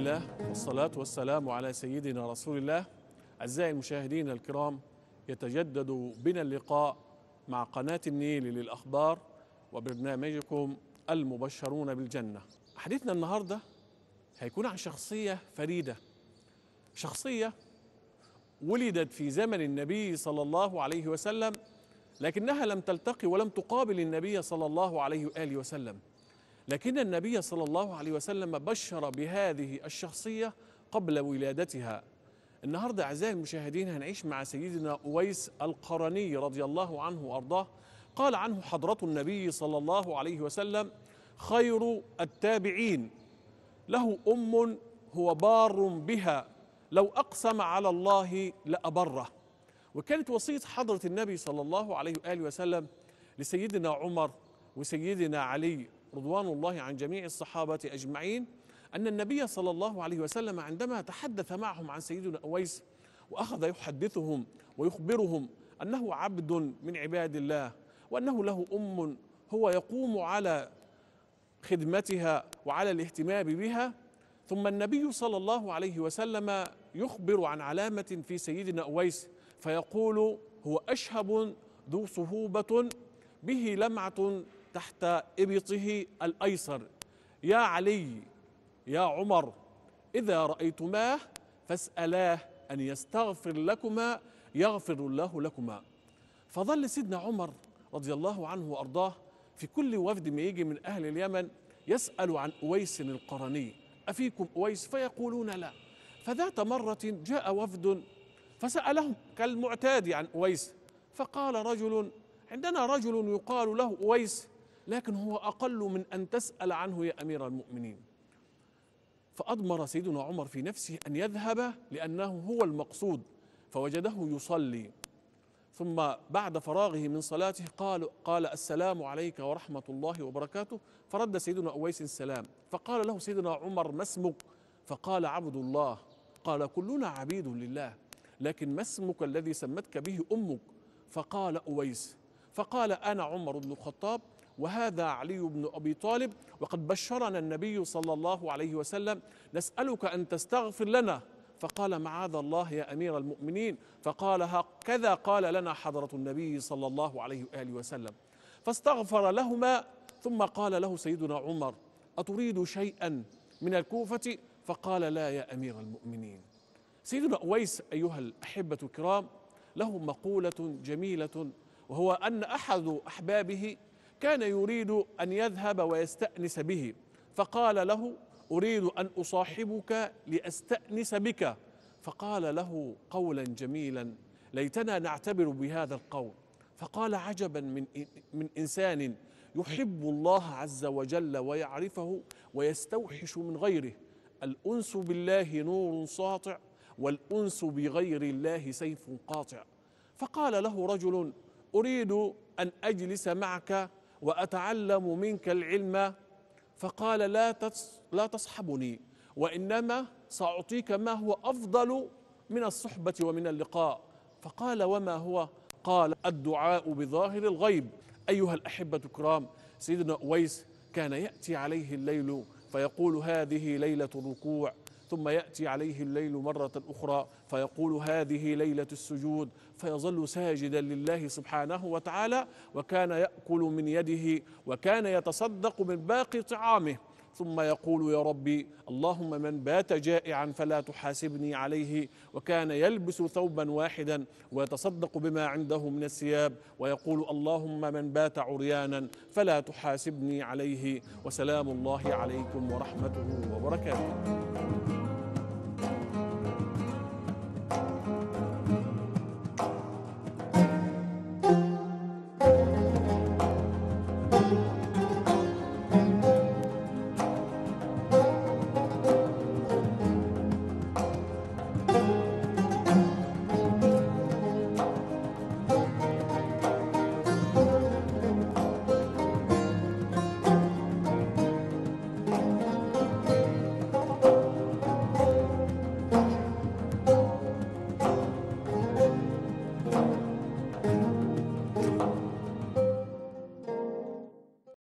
الله والصلاة والسلام على سيدنا رسول الله أعزائي المشاهدين الكرام يتجدد بنا اللقاء مع قناة النيل للأخبار وبرنامجكم المبشرون بالجنة حديثنا النهاردة هيكون عن شخصية فريدة شخصية ولدت في زمن النبي صلى الله عليه وسلم لكنها لم تلتقي ولم تقابل النبي صلى الله عليه وآله وسلم لكن النبي صلى الله عليه وسلم بشر بهذه الشخصية قبل ولادتها النهاردة أعزائي المشاهدين هنعيش مع سيدنا أويس القرني رضي الله عنه وأرضاه قال عنه حضرة النبي صلى الله عليه وسلم خير التابعين له أم هو بار بها لو أقسم على الله لأبره وكانت وصية حضرة النبي صلى الله عليه وآله وسلم لسيدنا عمر وسيدنا علي رضوان الله عن جميع الصحابة أجمعين أن النبي صلى الله عليه وسلم عندما تحدث معهم عن سيدنا أويس وأخذ يحدثهم ويخبرهم أنه عبد من عباد الله وأنه له أم هو يقوم على خدمتها وعلى الاهتمام بها ثم النبي صلى الله عليه وسلم يخبر عن علامة في سيدنا أويس فيقول هو أشهب ذو صهوبة به لمعة تحت إبطه الأيسر يا علي يا عمر إذا رأيتماه فاسألاه أن يستغفر لكما يغفر الله لكما فظل سيدنا عمر رضي الله عنه وأرضاه في كل وفد ما يجي من أهل اليمن يسأل عن أويس القرني أفيكم أويس فيقولون لا فذات مرة جاء وفد فسألهم كالمعتاد عن أويس فقال رجل عندنا رجل يقال له أويس لكن هو أقل من أن تسأل عنه يا أمير المؤمنين فأضمر سيدنا عمر في نفسه أن يذهب لأنه هو المقصود فوجده يصلي ثم بعد فراغه من صلاته قال قال السلام عليك ورحمة الله وبركاته فرد سيدنا أويس السلام فقال له سيدنا عمر ما اسمك فقال عبد الله قال كلنا عبيد لله لكن ما اسمك الذي سمتك به أمك فقال أويس فقال أنا عمر بن الخطاب وهذا علي بن أبي طالب وقد بشرنا النبي صلى الله عليه وسلم نسألك أن تستغفر لنا فقال معاذ الله يا أمير المؤمنين فقال هكذا قال لنا حضرة النبي صلى الله عليه وآله وسلم فاستغفر لهما ثم قال له سيدنا عمر أتريد شيئا من الكوفة فقال لا يا أمير المؤمنين سيدنا أويس أيها الأحبة الكرام له مقولة جميلة وهو أن أحد أحبابه كان يريد أن يذهب ويستأنس به فقال له أريد أن أصاحبك لأستأنس بك فقال له قولا جميلا ليتنا نعتبر بهذا القول فقال عجبا من من انسان يحب الله عز وجل ويعرفه ويستوحش من غيره الانس بالله نور ساطع والانس بغير الله سيف قاطع فقال له رجل اريد ان اجلس معك وأتعلم منك العلم فقال لا لا تصحبني وإنما سأعطيك ما هو أفضل من الصحبة ومن اللقاء فقال وما هو قال الدعاء بظاهر الغيب أيها الأحبة الكرام سيدنا أويس كان يأتي عليه الليل فيقول هذه ليلة الركوع ثم يأتي عليه الليل مرة أخرى فيقول هذه ليلة السجود فيظل ساجدا لله سبحانه وتعالى وكان يأكل من يده وكان يتصدق من باقي طعامه ثم يقول يا ربي اللهم من بات جائعا فلا تحاسبني عليه وكان يلبس ثوبا واحدا ويتصدق بما عنده من الثياب ويقول اللهم من بات عريانا فلا تحاسبني عليه وسلام الله عليكم ورحمته وبركاته